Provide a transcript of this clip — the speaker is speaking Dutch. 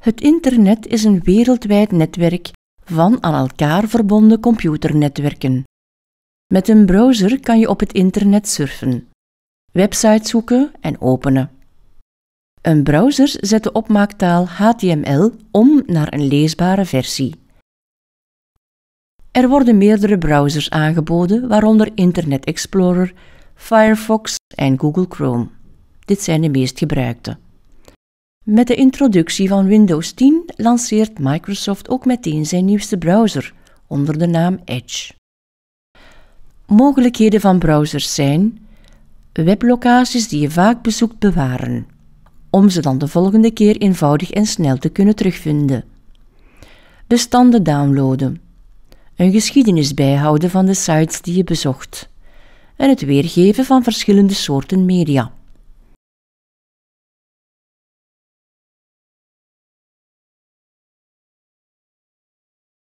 Het internet is een wereldwijd netwerk van aan elkaar verbonden computernetwerken. Met een browser kan je op het internet surfen, websites zoeken en openen. Een browser zet de opmaaktaal HTML om naar een leesbare versie. Er worden meerdere browsers aangeboden, waaronder Internet Explorer, Firefox en Google Chrome. Dit zijn de meest gebruikte. Met de introductie van Windows 10 lanceert Microsoft ook meteen zijn nieuwste browser onder de naam Edge. Mogelijkheden van browsers zijn weblocaties die je vaak bezoekt bewaren, om ze dan de volgende keer eenvoudig en snel te kunnen terugvinden. Bestanden downloaden, een geschiedenis bijhouden van de sites die je bezocht en het weergeven van verschillende soorten media.